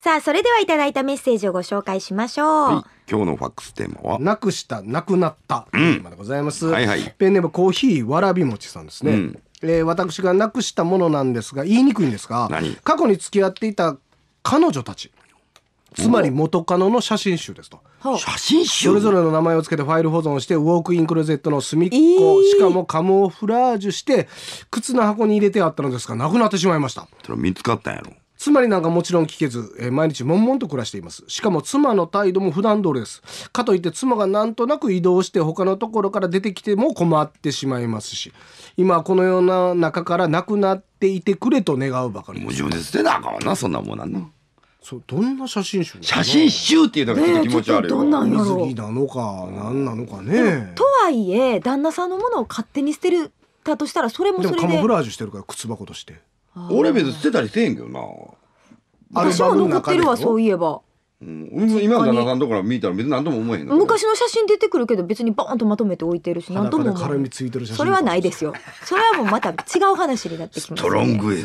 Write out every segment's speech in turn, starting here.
さあ、それではいただいたメッセージをご紹介しましょう。はい今日のファックステーマはなくしたなくなったテーマでございます、はいはいペンネームコーヒーわらび餅さんですね、うんえー私がなくしたものなんですが言いにくいんですが過去に付き合っていた彼女たちつまり元カノの写真集ですと写真集それぞれの名前を付けてファイル保存してウォークインクローゼットの隅っこ、えーしかもカモフラージュして靴の箱に入れてあったのですがなくなってしまいました見つかったんやろ妻になんかもちろん聞けず、えー、毎日悶々と暮らしていますしかも妻の態度も普段通りですかといって妻がなんとなく移動して他のところから出てきても困ってしまいますし今このような中からなくなっていてくれと願うばかりです矛盾ですねなあかんなそんなもんなんなそうどんな写真集写真集っていうのがちょっと気持ち悪い、ね、どんなんや水着なのか何なのかねとはいえ旦那さんのものを勝手に捨てるたとしたらそれもそれでカモフラージュしてるから靴箱として俺別に捨てたりせへんけどな私は残ってるわそういえば。うん、今の旦那さんところ見たら別に何とも思えへん昔の写真出てくるけど別にバーンとまとめて置いてるし何とも思えそれはないですよそれはもうまた違う話になってきます、ね、ストロングエ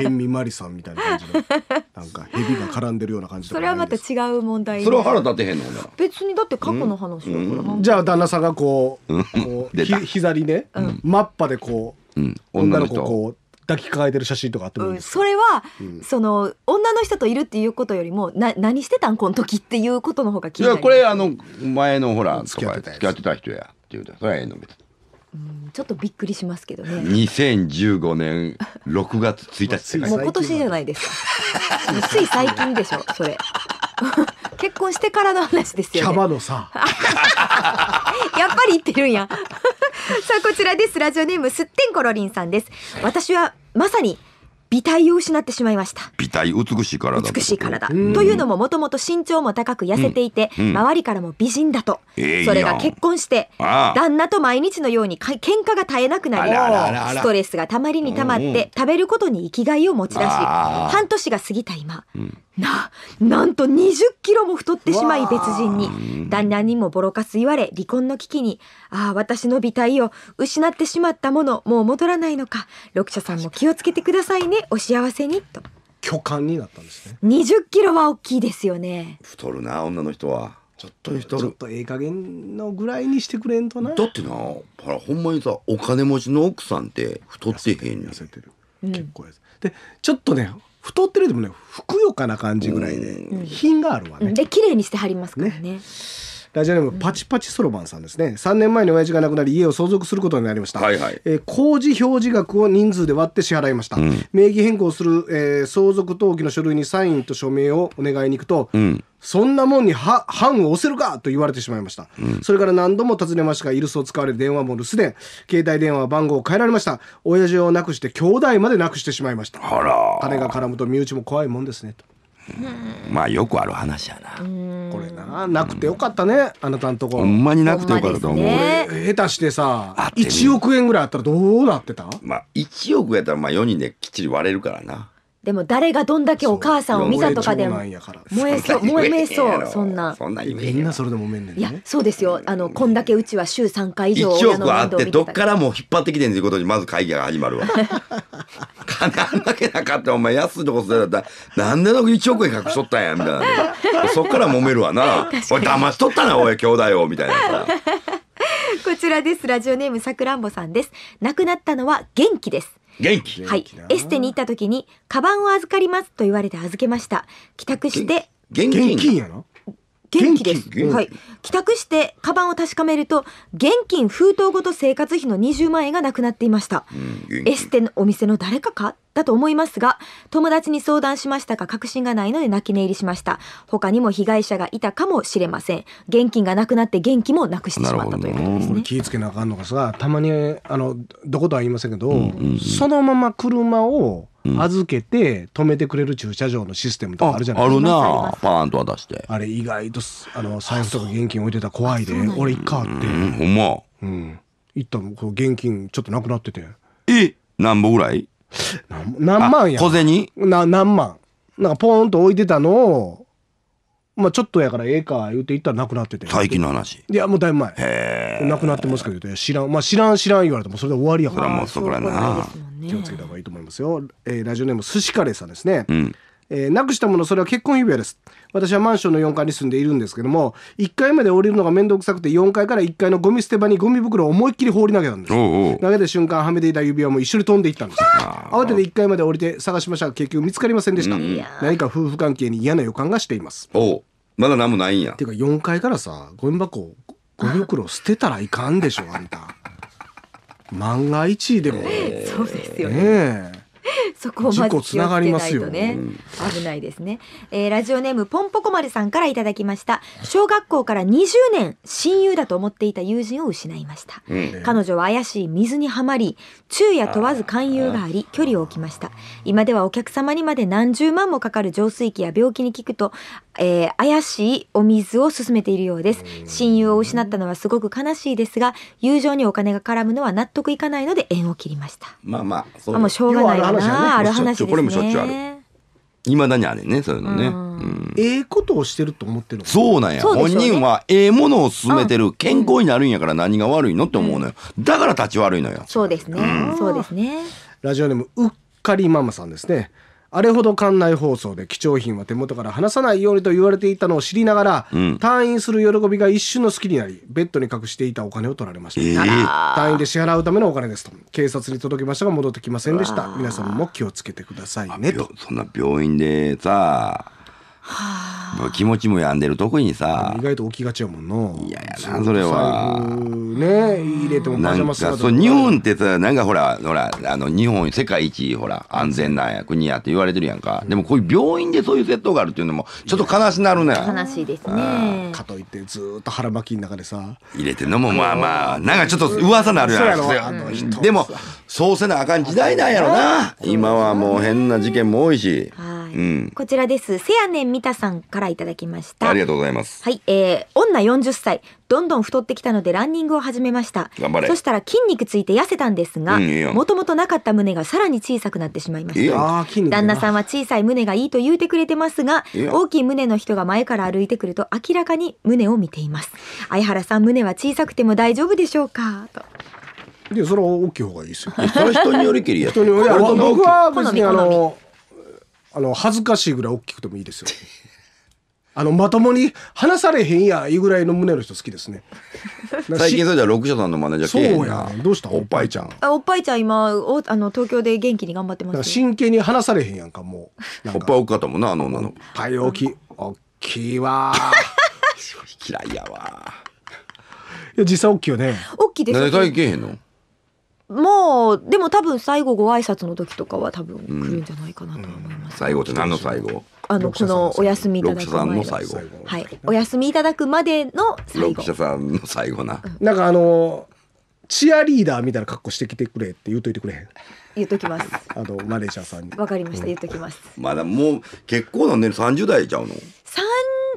ヘンミマリさんみたいな感じのなんか蛇が絡んでるような感じそれはまた違う問題それは腹立てへんの別にだって過去の話だから、うんうん、じゃあ旦那さんがこうこう ひ膝にね、マッパでこう、うん、女の子こう抱きかかえてる写真とかあってもいいですか、それは、その女の人といるっていうことよりもな何してたんこの時っていうことの方が気にいなやりまこれあの前のほら付き合ってた付き合ってた人やっていうたそれはええの別にうんちょっとびっくりしますけどね2015年6月1日もう今年じゃないですかつい最近でしょそれ 結婚してからの話ですキよャバのさ やっぱり言ってるんや。さあ、こちらです。ラジオネーム、すってんころりんさんです。私はまさに美体を失ってしまいました美体美しい体美しい体というのももともと身長も高く痩せていて、うんうん、周りからも美人だと、えー、それが結婚して旦那と毎日のように喧嘩が絶えなくなりストレスがたまりにたまって食べることに生きがいを持ち出し半年が過ぎた今、うん、ななんと2 0キロも太ってしまい別人に旦那にもボロカス言われ離婚の危機にああ私の美体を失ってしまったものもう戻らないのか六者さんも気をつけてくださいねお幸せにと巨漢になったんですね20キロは大きいですよね太るな女の人はちょっと太るちょっとええ加減のぐらいにしてくれんとなだってなほらほんまにさお金持ちの奥さんって太ってへん痩せてる、うん、結構痩せでちょっとね太ってるでもねふくよかな感じぐらいで、うん、品があるわね、うん、で綺麗にしてはりますからねねラジオネームパチパチそろばんさんですね3年前に親父が亡くなり家を相続することになりました、はいはい、えー、工事表示額を人数で割って支払いました、うん、名義変更する、えー、相続登記の書類にサインと署名をお願いに行くと、うんそんなもんに判を押せるかと言われてしまいました、うん、それから何度も尋ねましたがイルスを使われ電話も留守電携帯電話番号を変えられました親父をなくして兄弟までなくしてしまいました金が絡むと身内も怖いもんですねとまあよくある話やなこれななくてよかったね、あなたのとこほんまになくてよかったと思う、ね、下手してさ1億円ぐらいあったらどうなってたまあ1億やったらまあ4人できっちり割れるからなでも誰がどんだけお母さんを見たとかでも燃えそう燃えそうそんなそんなみんなそれでもめんねん、いやそうですよあのこんだけうちは週3回以上1億あってどっからも引っ張ってきてんということにまず会議が始まるわかなだけなかったお前安いとこすれだったなんでの1億円隠しとったんやみたいなそっから揉めるわなおい騙しとったなおい兄弟をみたいなさ こちらですラジオネームさくらんぼさんです亡くなったのは元気です元気はいエステに行った時にカバンを預かりますと言われて預けました帰宅して現金やな元気です。はい。帰宅して版を確かめると現金封筒ごと生活費の20万円がなくなっていました、うん、エステのお店の誰かかだと思いますが友達に相談しましたが確信がないので泣き寝入りしました他にも被害者がいたかもしれません現金がなくなって元気もなくしてしまったということですね気ぃつけなあかんのかさたまにあのどことは言いませんけど、うんうんうん、そのまま車を預けて止めてくれる駐車場のシステムとかあるじゃないですか。あるなパーンと渡して。あれ意外とあの財布とか現金置いてたら怖いで。俺一回あって。ほんま。うん。行ったの、この現金ちょっとなくなってて。え何本ぐらい何万や。小銭な何万。なんかポーンと置いてたのを、まあ、ちょっとやからええか言うて行ったらなくなってて最近の話いやもうだいぶ前なくなってますけど知らんまあ知らん知らん言われてもそれで終わりやからもうそこらな気をつけた方がいいと思いますよ、えー、ラジオネームすしカレーさんですね、うんえー、なくしたものそれは結婚指輪です私はマンションの4階に住んでいるんですけども1階まで降りるのが面倒くさくて4階から1階のゴミ捨て場にゴミ袋を思いっきり放り投げたんです投げた瞬間はめていた指輪も一緒に飛んでいったんです慌てて1階まで降りて探しましたが結局見つかりませんでした何か夫婦関係に嫌な予感がしていますおまだ何もないんやていうか4階からさゴミ箱ゴミ袋捨てたらいかんでしょあんた 万が一でも、そうですよねねえそこをまず気をつけないとね、危ないですね、えー、ラジオネームポンポコルさんからいただきました小学校から20年親友だと思っていた友人を失いました、うん、彼女は怪しい水にはまり昼夜問わず勧誘があり距離を置きました今ではお客様にまで何十万もかかる浄水器や病気に効くと、えー、怪しいお水を勧めているようです親友を失ったのはすごく悲しいですが友情にお金が絡むのは納得いかないので縁を切りましたまあまあそう、あ、もうしょうがないかなあある話ですねこれもしょっちゅうある今何あれねそういうのね、うんええことをしてると思ってるそうなんや、ね、本人はええものを勧めてる健康になるんやから何が悪いのって思うのよだから立ち悪いのよそうですね、そうですねラジオネームうっかりママさんですねあれほど館内放送で貴重品は手元から離さないようにと言われていたのを知りながら、うん、退院する喜びが一瞬の好きになりベッドに隠していたお金を取られました、えー、退院で支払うためのお金ですと警察に届きましたが戻ってきませんでした皆さんも気をつけてくださいねとそんな病院でさ気持ちも病んでるとこにさ意外と起きがちやもんないややなそれはね入れてもなんかそう日本ってさなんかほらほらあの日本世界一ほら安全な国やって言われてるやんか、うん、でもこういう病院でそういう窃盗があるっていうのもちょっと悲しなるね悲しいですねかといってずっと腹巻きの中でさ入れてんのもまあまあなんかちょっと噂なるやんでもそうせなあかん時代なんやろな今はもう変な事件も多いし、はうん、こちらです。せやねんみたさんからいただきました。ありがとうございます。はい、えー、女40歳、どんどん太ってきたのでランニングを始めました。頑張れ。そしたら筋肉ついて痩せたんですが、もともとなかった胸がさらに小さくなってしまいました。旦那さんは小さい胸がいいと言うてくれてますが、大きい胸の人が前から歩いてくると明らかに胸を見ています。相原さん、胸は小さくても大丈夫でしょうかと。いそれは大きい方がいいですよ。それ人によりきりや。人によりきり。僕は別にあの。あの恥ずかしいぐらい大きくてもいいですよ あのまともに話されへんやいうぐらいの胸の人好きですね 最近それじゃ六社さんのマネージャーそうやどうしたおっぱいちゃんあおっぱいちゃん今おあの東京で元気に頑張ってます真剣に話されへんやんかもうおっぱい大きかったもんなあの女のおっぱい大きい大きいわ嫌 いやわいや実際大きいよね大きいです何で体験へんのもうでも多分最後ご挨拶の時とかは多分来るんじゃないかなと思います、最後って何の最後あのこのお休みいただくまではいお休みいただくまでの最後さんの最後な、なんかあのチアリーダーみたいな格好してきてくれって言うといてくれへん言っときますあのマネージャーさんにわかりました言っときます、まだもう結構なんで30代ちゃうの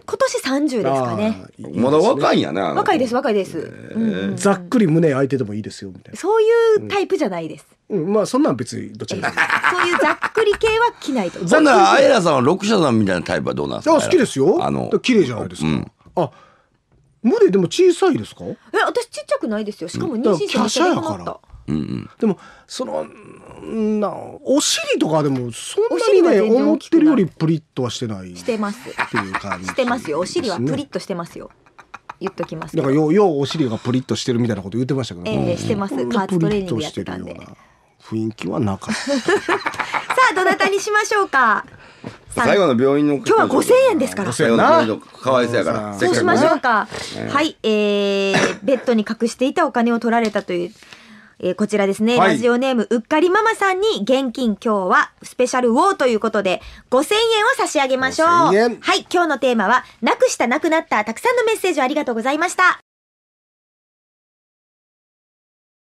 今年30ですかねまだ若いんやな若いです若いです、ざっくり胸開いててもいいですよみたいそういうタイプじゃないです、まあそんなん別にどちらもそういうざっくり系は着ないとほ んならアイさんは六社さんみたいなタイプはどうなんですか好きですよあの綺麗じゃないですか、うんあ胸でも小さいですかえ私ちっちゃくないですよしかも妊娠してめっなったでもそのなお尻とかでもそんなにね思ってるよりプリッとはしてないしてますっていう感じ、ね、してますよお尻はプリッとしてますよ言っときますだからようようお尻がプリッとしてるみたいなこと言ってましたけど、ね、えー、してます加圧トレーニングやってたんで雰囲気はなかった さあどなたにしましょうか最後の病院の今日は五千円ですから5 0円かわいそうやからそうしましょうか、はいえー、ベッドに隠していたお金を取られたというえー、こちらですね、はい、ラジオネーム、うっかりママさんに現金今日はスペシャルウォーということで、5000円を差し上げましょう。はい、今日のテーマは、なくしたなくなったたくさんのメッセージをありがとうございました。